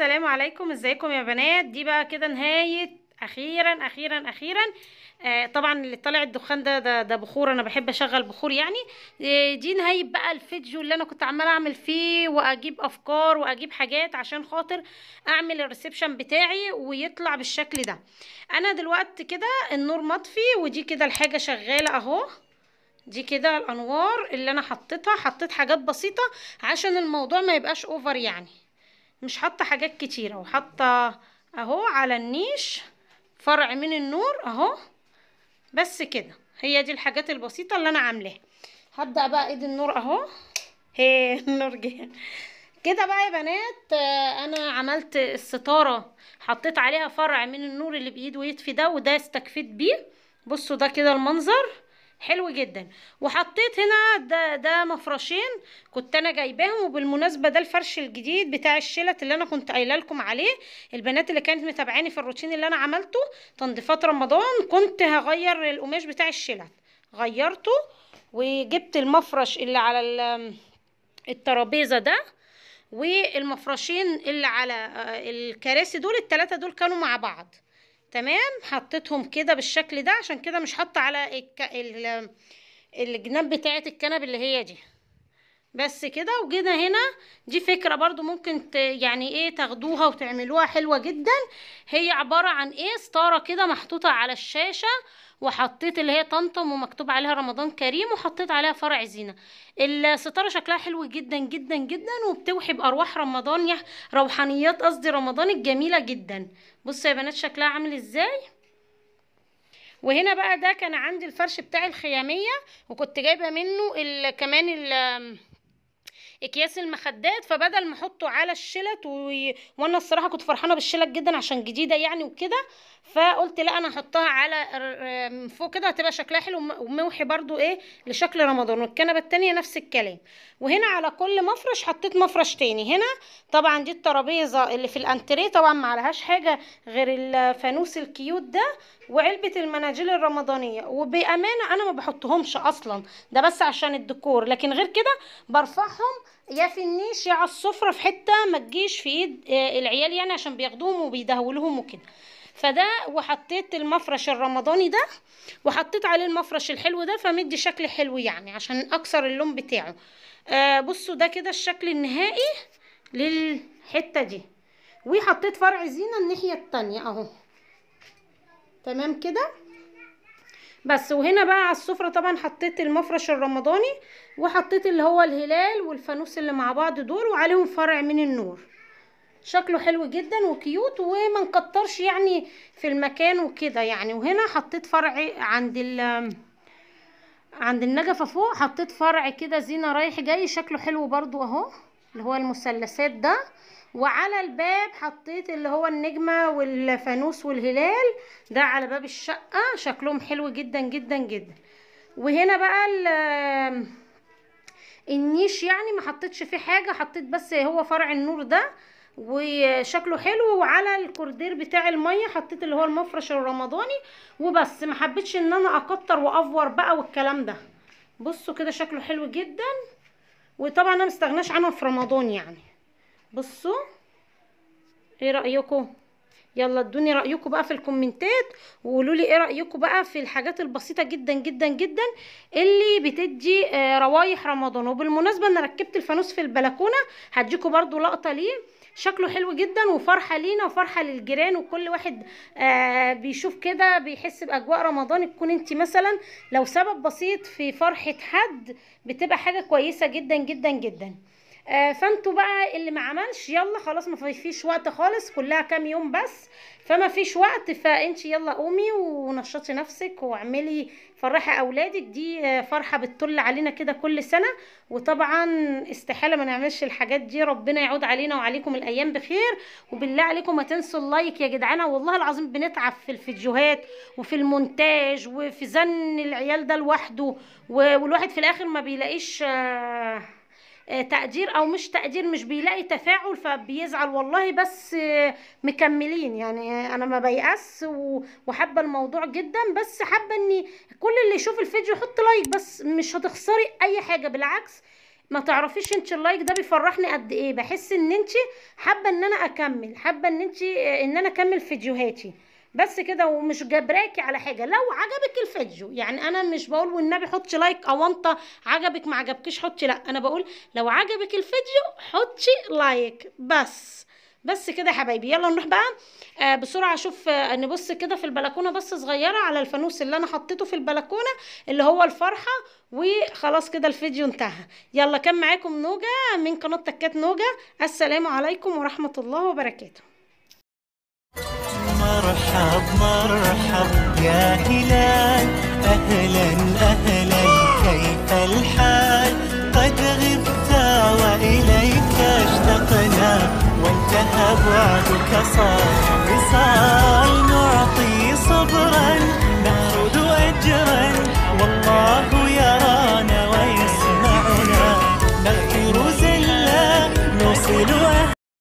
السلام عليكم ازيكم يا بنات دي بقى كده نهايه اخيرا اخيرا اخيرا آه طبعا اللي طالع الدخان ده ده, ده بخور انا بحب اشغل بخور يعني آه دي نهايه بقى الفيديو اللي انا كنت عماله اعمل فيه واجيب افكار واجيب حاجات عشان خاطر اعمل الريسبشن بتاعي ويطلع بالشكل ده انا دلوقتي كده النور مطفي ودي كده الحاجه شغاله اهو دي كده الانوار اللي انا حطيتها حطيت حاجات بسيطه عشان الموضوع ما يبقاش اوفر يعني مش حاطه حاجات كتيره وحاطه اهو على النيش فرع من النور اهو بس كده هي دي الحاجات البسيطه اللي انا عاملاها هبدا بقى ايد النور اهو هي النور جه كده بقى يا بنات آه، انا عملت الستاره حطيت عليها فرع من النور اللي بايد ويطفي ده وده استكفيت بيه بصوا ده كده المنظر حلو جدا وحطيت هنا ده ده مفرشين كنت انا جايباهم وبالمناسبه ده الفرش الجديد بتاع الشلت اللي انا كنت قايله لكم عليه البنات اللي كانت متابعاني في الروتين اللي انا عملته تنظيفات رمضان كنت هغير القماش بتاع الشلت غيرته وجبت المفرش اللي على الترابيزه ده والمفرشين اللي على آه، الكراسي دول التلاتة دول كانوا مع بعض تمام حطيتهم كده بالشكل ده عشان كده مش حاطه على الجناب بتاعه الكنب اللي هي دي بس كده وجينا هنا دي فكرة برضو ممكن ت... يعني ايه تاخدوها وتعملوها حلوة جدا هي عبارة عن ايه ستارة كده محطوطة على الشاشة وحطيت اللي هي طنطم ومكتوب عليها رمضان كريم وحطيت عليها فرع زينة الستارة شكلها حلو جدا جدا جدا وبتوحي بأرواح رمضان يح... روحانيات قصدي رمضان الجميلة جدا بصوا يا بنات شكلها عامل ازاي وهنا بقى ده كان عندي الفرش بتاع الخيامية وكنت جايبة منه ال... كمان ال... اكياس المخدات فبدل ما احطه على الشلت و... وانا الصراحه كنت فرحانه بالشلت جدا عشان جديده يعني وكده فقلت لا انا هحطها على من فوق كده هتبقى شكلها حلو وموحي برضو ايه لشكل رمضان والكنبه التانية نفس الكلام وهنا على كل مفرش حطيت مفرش تاني هنا طبعا دي الترابيزه اللي في الانتريه طبعا ما عليهاش حاجه غير الفانوس الكيوت ده وعلبه المناجيل الرمضانيه وبامانه انا ما بحطهمش اصلا ده بس عشان الديكور لكن غير كده برفعهم يا في النيش يا على السفره في حته ما تجيش في ايد آه، العيال يعني عشان بياخدوهم وبيدهولهم وكده فده وحطيت المفرش الرمضاني ده وحطيت عليه المفرش الحلو ده فمدي شكل حلو يعني عشان اكسر اللون بتاعه آه بصوا ده كده الشكل النهائي للحته دي وحطيت فرع زينه الناحيه التانية اهو تمام كده بس وهنا بقى على السفرة طبعا حطيت المفرش الرمضاني وحطيت اللي هو الهلال والفانوس اللي مع بعض دول وعليهم فرع من النور شكله حلو جدا وكيوت وما نكترش يعني في المكان وكده يعني وهنا حطيت فرع عند ال عند النجفة فوق حطيت فرع كده زينة رايح جاي شكله حلو برضو اهو اللي هو المثلثات ده وعلى الباب حطيت اللي هو النجمة والفانوس والهلال ده على باب الشقة شكلهم حلو جدا جدا جدا وهنا بقى النيش يعني ما حطيتش فيه حاجة حطيت بس هو فرع النور ده وشكله حلو وعلى الكوردير بتاع الميه حطيت اللي هو المفرش الرمضاني وبس ما حبيتش ان انا اكتر وافور بقى والكلام ده بصوا كده شكله حلو جدا وطبعا انا مستغناش عنها في رمضان يعني بصوا ايه رايكم يلا ادوني رايكم بقى في الكومنتات وقولوا لي ايه رايكم بقى في الحاجات البسيطه جدا جدا جدا اللي بتدي آه، روايح رمضان وبالمناسبه انا ركبت الفانوس في البلكونه هديكم برضو لقطه ليه شكله حلو جدا وفرحه لينا وفرحه للجيران وكل واحد آه بيشوف كده بيحس باجواء رمضان تكون انت مثلا لو سبب بسيط في فرحه حد بتبقى حاجه كويسه جدا جدا جدا آه، فانتوا بقى اللي ما عملش يلا خلاص ما فيش وقت خالص كلها كام يوم بس فما فيش وقت فانت يلا قومي ونشطي نفسك واعملي فرحي اولادك دي آه، فرحه بتطل علينا كده كل سنه وطبعا استحاله ما نعملش الحاجات دي ربنا يعود علينا وعليكم الايام بخير وبالله عليكم ما تنسوا اللايك يا جدعانه والله العظيم بنتعب في الفيديوهات وفي المونتاج وفي زن العيال ده لوحده والواحد في الاخر ما بيلاقيش آه تقدير او مش تقدير مش بيلاقي تفاعل فبيزعل والله بس آه، مكملين يعني آه، انا ما بيأس وحابه الموضوع جدا بس حابه اني كل اللي يشوف الفيديو يحط لايك بس مش هتخسري اي حاجه بالعكس ما تعرفيش انت اللايك ده بيفرحني قد ايه بحس ان انت حابه ان انا اكمل حابه ان انت آه، ان انا اكمل فيديوهاتي بس كده ومش جبراكي على حاجه لو عجبك الفيديو يعني انا مش بقول والنبي حطي لايك او انت عجبك ما عجبكش حطي لا انا بقول لو عجبك الفيديو حطي لايك بس بس كده يا حبايبي يلا نروح بقى آه بسرعه اشوف آه نبص كده في البلكونه بس صغيره على الفانوس اللي انا حطيته في البلكونه اللي هو الفرحه وخلاص كده الفيديو انتهى يلا كان معاكم نوجه من قناه تكات نوجه السلام عليكم ورحمه الله وبركاته مرحب مرحب يا هلال أهلا أهلا كيف الحال قد غبت وإليك اشتقنا وانتهى بعدك صار وصال